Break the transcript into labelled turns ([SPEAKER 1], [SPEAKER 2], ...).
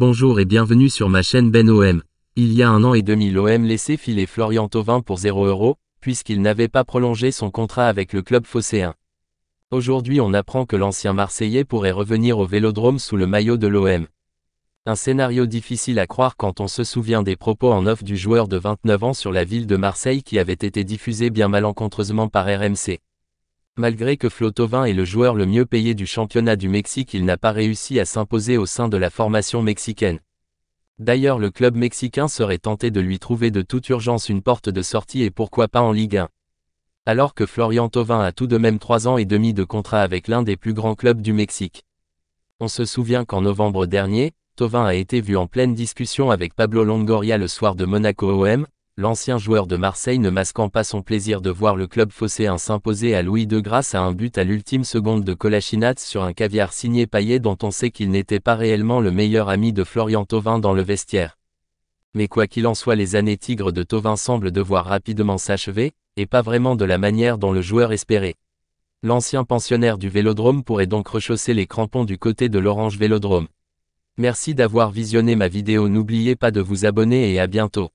[SPEAKER 1] Bonjour et bienvenue sur ma chaîne Ben OM. Il y a un an et demi l'OM laissait filer Florian Thauvin pour 0 puisqu'il n'avait pas prolongé son contrat avec le club phocéen. Aujourd'hui on apprend que l'ancien Marseillais pourrait revenir au Vélodrome sous le maillot de l'OM. Un scénario difficile à croire quand on se souvient des propos en off du joueur de 29 ans sur la ville de Marseille qui avait été diffusé bien malencontreusement par RMC. Malgré que Flotovin est le joueur le mieux payé du championnat du Mexique, il n'a pas réussi à s'imposer au sein de la formation mexicaine. D'ailleurs, le club mexicain serait tenté de lui trouver de toute urgence une porte de sortie et pourquoi pas en Ligue 1. Alors que Florian Tovin a tout de même 3 ans et demi de contrat avec l'un des plus grands clubs du Mexique. On se souvient qu'en novembre dernier, Tovin a été vu en pleine discussion avec Pablo Longoria le soir de Monaco OM, l'ancien joueur de Marseille ne masquant pas son plaisir de voir le club phocéen s'imposer à Louis de grâce à un but à l'ultime seconde de Colachinat sur un caviar signé Payet dont on sait qu'il n'était pas réellement le meilleur ami de Florian Thauvin dans le vestiaire. Mais quoi qu'il en soit les années tigres de Thauvin semblent devoir rapidement s'achever, et pas vraiment de la manière dont le joueur espérait. L'ancien pensionnaire du Vélodrome pourrait donc rechausser les crampons du côté de l'Orange Vélodrome. Merci d'avoir visionné ma vidéo n'oubliez pas de vous abonner et à bientôt.